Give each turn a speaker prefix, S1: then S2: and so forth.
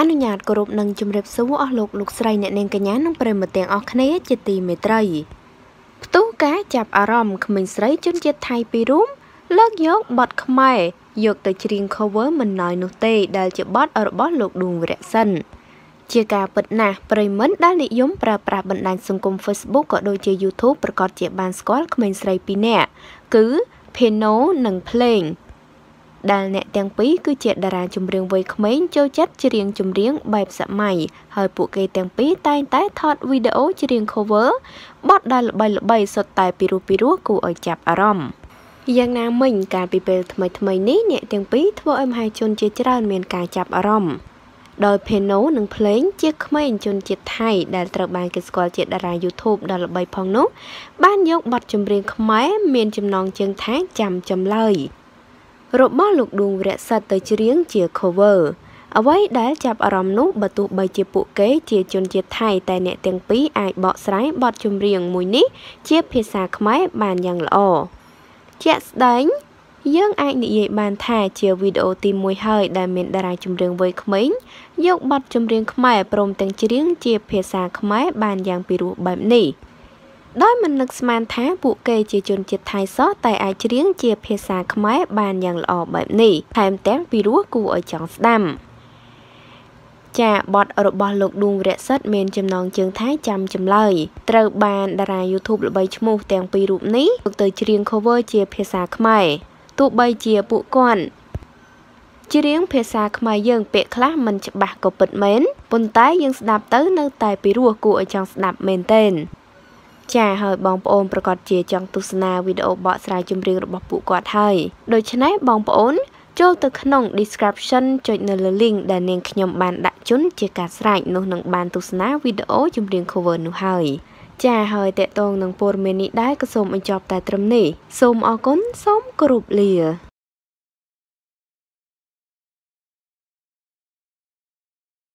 S1: អនុញ្ញាតគោរពនិងជម្រាបសួរអស់លោកលោកស្រីអ្នកនាងកញ្ញានិងប្រិមត្តទាំងអស់គ្នាជាទីមេត្រីផ្ទុះការចាប់អារម្មណ៍ក្មេងស្រីជនជាតិថៃពីររូបលើកយកបទខ្មែរយកទៅច្រៀង cover មិនណ້ອຍនោះទេដែលជាបទរបស់លោកឌួងវរៈសិនជាការពិតណាស់ប្រិមិនដែលនិយមប្រើប្រាស់បណ្ដាញសង្គម Facebook ក៏ដូចជា YouTube ប្រកាសជាបានស្គាល់ក្មេងស្រីពីរនាក់គឺ Peno និង Playing ដែលអ្នកទាំងពីរគឺជាតារាចម្រៀងវ័យក្មេងចូលចិត្តច្រៀងចម្រៀងបែបសម័យហើយពួកគេទាំងពីរតែងតែថតវីដេអូច្រៀង cover បទដែលល្បីល្បីសុទ្ធតែពីរោះពីរោះគួរឲ្យចាប់អារម្មណ៍យ៉ាងណាមិញកាលពីពេលថ្មីថ្មីនេះអ្នកទាំងពីរធ្វើឲ្យមហាជនជាច្រើនមានការចាប់អារម្មណ៍ដោយភេណូនិងភ្លេងជាក្មេងជនជាតិថៃដែលត្រូវបានគេស្គាល់ជាតារា YouTube ដ៏ល្បីផងនោះបានយកបទចម្រៀងខ្មែរមានចំណងជើងថាចាំចំឡើយរបស់លោកដួងវរៈសិតទៅច្រៀងជា cover អ្វីដែលចាប់អារម្មណ៍នោះបើទោះបីជាពួកគេជាជនជាតិថៃ តែអ្នកទាំងពីរអាចបកស្រាយបទចម្រៀងមួយនេះជាភាសាខ្មែរបានយ៉ាងល្អជាក់ស្ដែងយើង អាចនិយាយបានថាជាវីដេអូទី1ហើយដែលមានតារាចម្រៀងវ័យក្មេងយកបទចម្រៀងខ្មែរព្រមទាំងច្រៀងជាភាសាខ្មែរបានយ៉ាងពិរោះបែបនេះ។ដោយមិននឹកស្មានថា ពួកគេជាជនជាតិថៃសោះតែអាចច្រៀងជាភាសាខ្មែរបានយ៉ាងល្អបែបនេះថែមទាំងពីរោះគួរឲ្យចង់ស្ដាំចាបទរបស់លោកឌួងវរៈសិទ្ធមានចំណងជើងថាចាំចម្លើយត្រូវបានតារា YouTube ល្បីឈ្មោះទាំងពីររូបនេះយកទៅច្រៀង cover ជាភាសាខ្មែរទោះបីជាពួកគាត់ច្រៀងភាសាខ្មែរយើងពាក្យខ្លះមិនច្បាស់ក៏ពិតមែនប៉ុន្តែយើងស្ដាប់ទៅនៅតែពីរោះគួរឲ្យចង់ស្ដាប់មែនទែនចាហើយបងប្អូនប្រកាសជាចង់ទស្សនាវីដេអូបកស្រាយចម្រៀងរបស់ពួកគាត់ហើយដូច្នេះបងប្អូនចូលទៅក្នុង description ចុចនៅលើ link ដែលនាងខ្ញុំបានដាក់ជូនជាការស្រេចនោះនឹងបានទស្សនាវីដេអូចម្រៀង cover នោះហើយ ចាហើយតកតងនឹងព័ត៌មាននេះដែរក៏សូមបញ្ចប់តែត្រឹមនេះសូមអរគុណសូមគោរពលា